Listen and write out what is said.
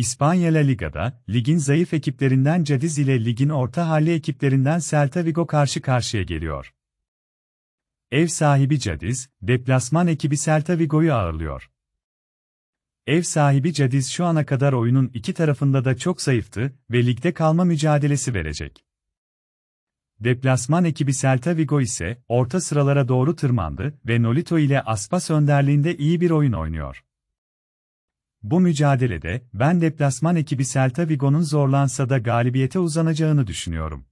İspanya La Liga'da, ligin zayıf ekiplerinden Cadiz ile ligin orta hali ekiplerinden Celta Vigo karşı karşıya geliyor. Ev sahibi Cadiz, deplasman ekibi Celta Vigo'yu ağırlıyor. Ev sahibi Cadiz şu ana kadar oyunun iki tarafında da çok zayıftı ve ligde kalma mücadelesi verecek. Deplasman ekibi Celta Vigo ise orta sıralara doğru tırmandı ve Nolito ile Aspas önderliğinde iyi bir oyun oynuyor. Bu mücadelede ben deplasman ekibi Celta Vigo'nun zorlansa da galibiyete uzanacağını düşünüyorum.